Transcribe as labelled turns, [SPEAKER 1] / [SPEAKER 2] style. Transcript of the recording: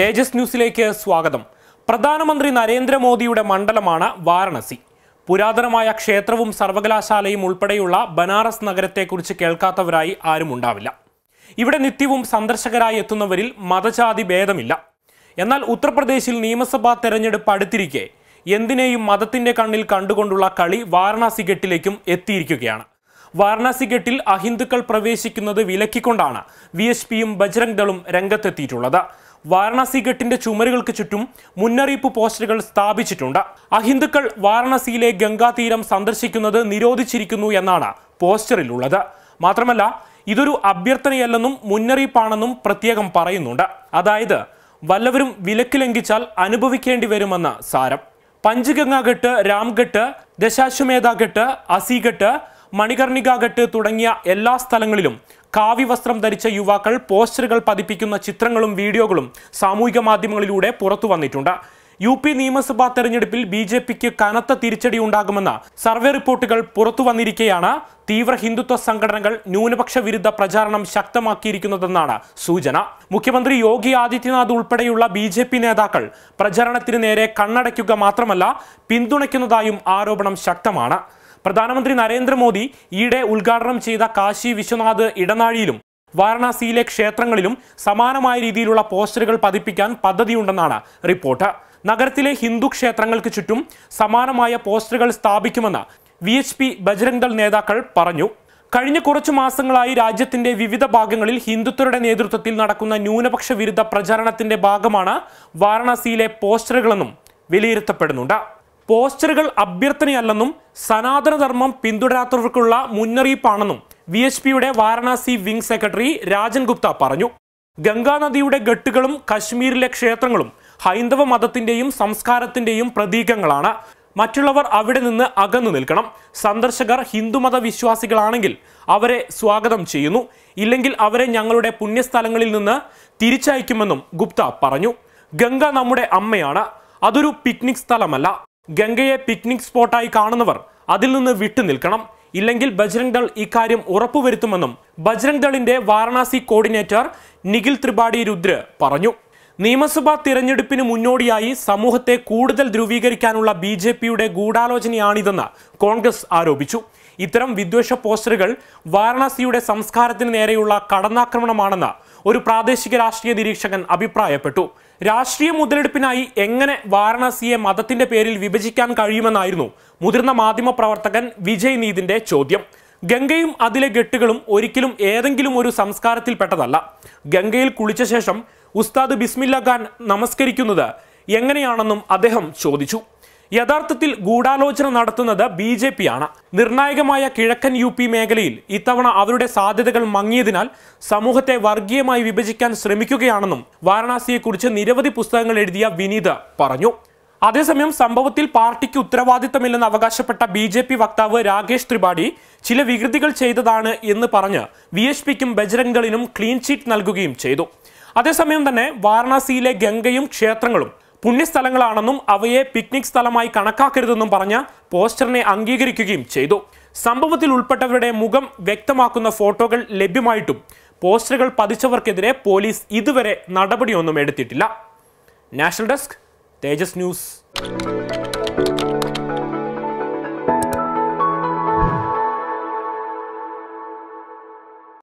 [SPEAKER 1] തേജസ് ന്യൂസിലേക്ക് സ്വാഗതം പ്രധാനമന്ത്രി നരേന്ദ്രമോദിയുടെ മണ്ഡലമാണ് വാരണസി പുരാതനമായ ക്ഷേത്രവും സർവകലാശാലയും ഉൾപ്പെടെയുള്ള ബനാറസ് നഗരത്തെക്കുറിച്ച് കേൾക്കാത്തവരായി ആരുമുണ്ടാവില്ല ഇവിടെ നിത്യവും സന്ദർശകരായി എത്തുന്നവരിൽ മതജാതി ഭേദമില്ല എന്നാൽ ഉത്തർപ്രദേശിൽ നിയമസഭാ തെരഞ്ഞെടുപ്പ് അടുത്തിരിക്കെ എന്തിനേയും മതത്തിന്റെ കണ്ണിൽ കണ്ടുകൊണ്ടുള്ള കളി വാരണാസി ഗെട്ടിലേക്കും എത്തിയിരിക്കുകയാണ് വാരണാസി ഗട്ടിൽ അഹിന്ദുക്കൾ പ്രവേശിക്കുന്നത് വിലക്കിക്കൊണ്ടാണ് വി എസ് പിയും ബജ്രംഗ് ദളും രംഗത്തെത്തിയിട്ടുള്ളത് വാരണാസി ഗട്ടിന്റെ ചുമരുകൾക്ക് ചുറ്റും മുന്നറിയിപ്പ് പോസ്റ്ററുകൾ സ്ഥാപിച്ചിട്ടുണ്ട് അഹിന്ദുക്കൾ വാരണാസിയിലെ ഗംഗാതീരം സന്ദർശിക്കുന്നത് നിരോധിച്ചിരിക്കുന്നു എന്നാണ് പോസ്റ്ററിലുള്ളത് മാത്രമല്ല ഇതൊരു അഭ്യർത്ഥനയല്ലെന്നും മുന്നറിയിപ്പാണെന്നും പ്രത്യേകം പറയുന്നുണ്ട് അതായത് വല്ലവരും വിലക്ക് ലംഘിച്ചാൽ അനുഭവിക്കേണ്ടി വരുമെന്ന് സാരം പഞ്ചഗംഗാഘട്ട് രാംഘട്ട് ദശാശ്വമേധാഘട്ട് അസിഘട്ട് മണികർണികാഘട്ട് തുടങ്ങിയ എല്ലാ സ്ഥലങ്ങളിലും വസ്ത്രം ധരിച്ച യുവാക്കൾ പോസ്റ്ററുകൾ പതിപ്പിക്കുന്ന ചിത്രങ്ങളും വീഡിയോകളും സാമൂഹിക മാധ്യമങ്ങളിലൂടെ പുറത്തു വന്നിട്ടുണ്ട് യു പി നിയമസഭാ തെരഞ്ഞെടുപ്പിൽ ബി ജെ പിക്ക് കനത്ത തിരിച്ചടി ഉണ്ടാകുമെന്ന സർവേ റിപ്പോർട്ടുകൾ പുറത്തു വന്നിരിക്കെയാണ് തീവ്ര ഹിന്ദുത്വ സംഘടനകൾ ന്യൂനപക്ഷ വിരുദ്ധ പ്രചാരണം ശക്തമാക്കിയിരിക്കുന്നതെന്നാണ് സൂചന മുഖ്യമന്ത്രി യോഗി ആദിത്യനാഥ് ഉൾപ്പെടെയുള്ള ബി ജെ പി നേതാക്കൾ പ്രചാരണത്തിന് നേരെ കണ്ണടയ്ക്കുക മാത്രമല്ല പിന്തുണയ്ക്കുന്നതായും ആരോപണം ശക്തമാണ് പ്രധാനമന്ത്രി നരേന്ദ്രമോദി ഈയിടെ ഉദ്ഘാടനം ചെയ്ത കാശി വിശ്വനാഥ് ഇടനാഴിയിലും വാരണാസിയിലെ ക്ഷേത്രങ്ങളിലും സമാനമായ രീതിയിലുള്ള പോസ്റ്ററുകൾ പതിപ്പിക്കാൻ പദ്ധതിയുണ്ടെന്നാണ് റിപ്പോർട്ട് നഗരത്തിലെ ഹിന്ദു ക്ഷേത്രങ്ങൾക്ക് ചുറ്റും സമാനമായ പോസ്റ്ററുകൾ സ്ഥാപിക്കുമെന്ന് V H P Bajrang Dal നേതാക്കൾ പറഞ്ഞു കഴിഞ്ഞ കുറച്ചു മാസങ്ങളായി രാജ്യത്തിന്റെ വിവിധ ഭാഗങ്ങളിൽ ഹിന്ദുത്വരുടെ നേതൃത്വത്തിൽ നടക്കുന്ന ന്യൂനപക്ഷ വിരുദ്ധ പ്രചാരണത്തിന്റെ ഭാഗമാണ് വാരണാസിയിലെ പോസ്റ്ററുകളെന്നും വിലയിരുത്തപ്പെടുന്നുണ്ട് പോസ്റ്ററുകൾ അഭ്യർത്ഥനയല്ലെന്നും സനാതനധർമ്മം പിന്തുടരാത്തവർക്കുള്ള മുന്നറിയിപ്പാണെന്നും വി എച്ച് പിയുടെ വാരണാസി വിംഗ് സെക്രട്ടറി രാജൻ ഗുപ്ത പറഞ്ഞു ഗംഗാനദിയുടെ ഗട്ടുകളും കശ്മീരിലെ ക്ഷേത്രങ്ങളും ഹൈന്ദവ മതത്തിന്റെയും സംസ്കാരത്തിന്റെയും പ്രതീകങ്ങളാണ് മറ്റുള്ളവർ അവിടെ നിന്ന് അകന്നു നിൽക്കണം സന്ദർശകർ ഹിന്ദുമത വിശ്വാസികളാണെങ്കിൽ അവരെ സ്വാഗതം ചെയ്യുന്നു ഇല്ലെങ്കിൽ അവരെ ഞങ്ങളുടെ പുണ്യസ്ഥലങ്ങളിൽ നിന്ന് തിരിച്ചയക്കുമെന്നും ഗുപ്ത പറഞ്ഞു ഗംഗ നമ്മുടെ അമ്മയാണ് അതൊരു പിക്നിക് സ്ഥലമല്ല ഗംഗയെ പിക്നിക് സ്പോട്ടായി കാണുന്നവർ അതിൽ നിന്ന് വിട്ടുനിൽക്കണം ഇല്ലെങ്കിൽ ബജ്രംഗ് ദൾ ഇക്കാര്യം ഉറപ്പുവരുത്തുമെന്നും ബജ്രംഗ് ദളിന്റെ വാരണാസി കോർഡിനേറ്റർ നിഖിൽ ത്രിപാഠി രുദ്ര പറഞ്ഞു നിയമസഭാ തിരഞ്ഞെടുപ്പിന് മുന്നോടിയായി സമൂഹത്തെ കൂടുതൽ ധ്രുവീകരിക്കാനുള്ള ബി ജെ പിയുടെ ഗൂഢാലോചനയാണിതെന്ന് കോൺഗ്രസ് ആരോപിച്ചു ഇത്തരം വിദ്വേഷ പോസ്റ്ററുകൾ വാരണാസിയുടെ സംസ്കാരത്തിന് നേരെയുള്ള കടന്നാക്രമണമാണെന്ന് ഒരു പ്രാദേശിക രാഷ്ട്രീയ നിരീക്ഷകൻ അഭിപ്രായപ്പെട്ടു രാഷ്ട്രീയ മുതലെടുപ്പിനായി എങ്ങനെ വാരണാസിയെ മതത്തിന്റെ പേരിൽ വിഭജിക്കാൻ കഴിയുമെന്നായിരുന്നു മുതിർന്ന മാധ്യമ പ്രവർത്തകൻ വിജയ് നീതിന്റെ ചോദ്യം ഗംഗയും അതിലെ ഗെട്ടുകളും ഒരിക്കലും ഏതെങ്കിലും ഒരു സംസ്കാരത്തിൽപ്പെട്ടതല്ല ഗംഗയിൽ കുളിച്ച ശേഷം ഉസ്താദ് ബിസ്മില്ല ഖാൻ നമസ്കരിക്കുന്നത് എങ്ങനെയാണെന്നും അദ്ദേഹം ചോദിച്ചു യഥാർത്ഥത്തിൽ ഗൂഢാലോചന നടത്തുന്നത് ബി ജെ പി ആണ് നിർണായകമായ കിഴക്കൻ യു പി മേഖലയിൽ ഇത്തവണ അവരുടെ സാധ്യതകൾ മങ്ങിയതിനാൽ സമൂഹത്തെ വർഗീയമായി വിഭജിക്കാൻ ശ്രമിക്കുകയാണെന്നും വാരണാസിയെക്കുറിച്ച് നിരവധി പുസ്തകങ്ങൾ എഴുതിയ വിനീത് പറഞ്ഞു അതേസമയം സംഭവത്തിൽ പാർട്ടിക്ക് ഉത്തരവാദിത്തമില്ലെന്ന് അവകാശപ്പെട്ട ബി ജെ പി വക്താവ് രാകേഷ് ത്രിപാഠി ചില വികൃതികൾ ചെയ്തതാണ് എന്ന് പറഞ്ഞ് വി എസ് പിക്കും ബജ്രംഗളിനും ക്ലീൻ ചീറ്റ് നൽകുകയും ചെയ്തു അതേസമയം തന്നെ വാരണാസിയിലെ ഗംഗയും ക്ഷേത്രങ്ങളും പുണ്യസ്ഥലങ്ങളാണെന്നും അവയെ പിക്നിക് സ്ഥലമായി കണക്കാക്കരുതെന്നും പറഞ്ഞ പോസ്റ്ററിനെ അംഗീകരിക്കുകയും ചെയ്തു സംഭവത്തിൽ ഉൾപ്പെട്ടവരുടെ മുഖം വ്യക്തമാക്കുന്ന ഫോട്ടോകൾ ലഭ്യമായിട്ടും പോസ്റ്ററുകൾ പതിച്ചവർക്കെതിരെ പോലീസ് ഇതുവരെ നടപടിയൊന്നും എടുത്തിട്ടില്ല നാഷണൽ ഡെസ്ക് തേജസ് ന്യൂസ്